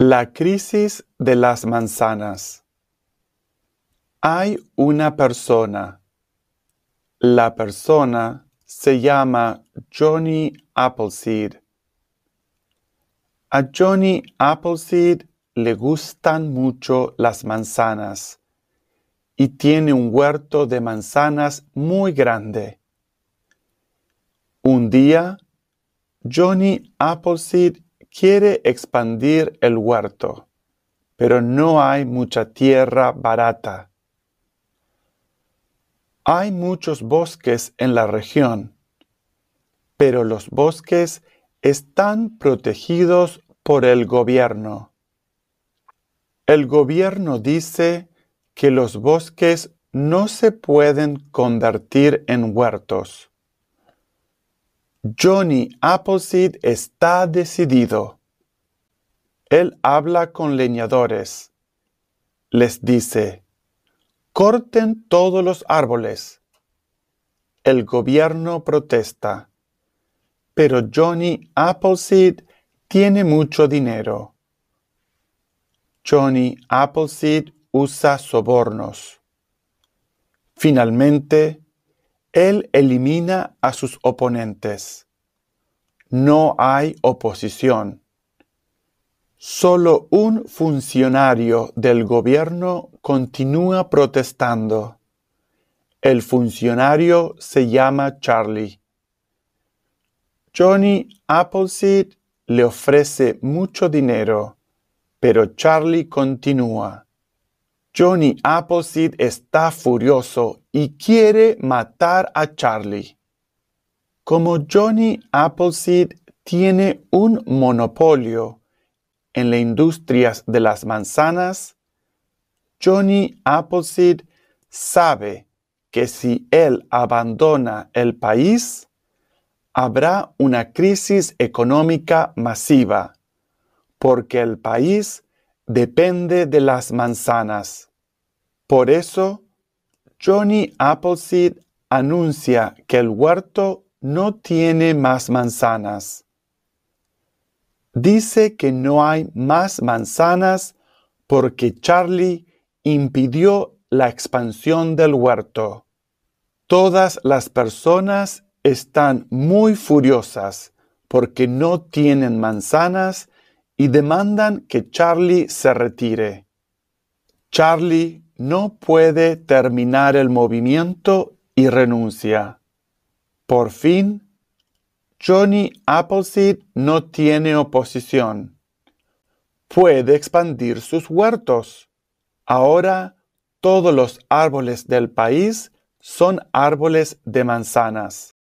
La crisis de las manzanas. Hay una persona. La persona se llama Johnny Appleseed. A Johnny Appleseed le gustan mucho las manzanas y tiene un huerto de manzanas muy grande. Un día, Johnny Appleseed quiere expandir el huerto, pero no hay mucha tierra barata. Hay muchos bosques en la región, pero los bosques están protegidos por el gobierno. El gobierno dice que los bosques no se pueden convertir en huertos. Johnny Appleseed está decidido. Él habla con leñadores. Les dice, corten todos los árboles. El gobierno protesta, pero Johnny Appleseed tiene mucho dinero. Johnny Appleseed usa sobornos. Finalmente, él elimina a sus oponentes. No hay oposición. Solo un funcionario del gobierno continúa protestando. El funcionario se llama Charlie. Johnny Appleseed le ofrece mucho dinero, pero Charlie continúa. Johnny Appleseed está furioso y quiere matar a Charlie. Como Johnny Appleseed tiene un monopolio en la industria de las manzanas, Johnny Appleseed sabe que si él abandona el país, habrá una crisis económica masiva, porque el país depende de las manzanas. Por eso, Johnny Appleseed anuncia que el huerto no tiene más manzanas. Dice que no hay más manzanas porque Charlie impidió la expansión del huerto. Todas las personas están muy furiosas porque no tienen manzanas y demandan que Charlie se retire. Charlie no puede terminar el movimiento y renuncia. Por fin, Johnny Appleseed no tiene oposición. Puede expandir sus huertos. Ahora todos los árboles del país son árboles de manzanas.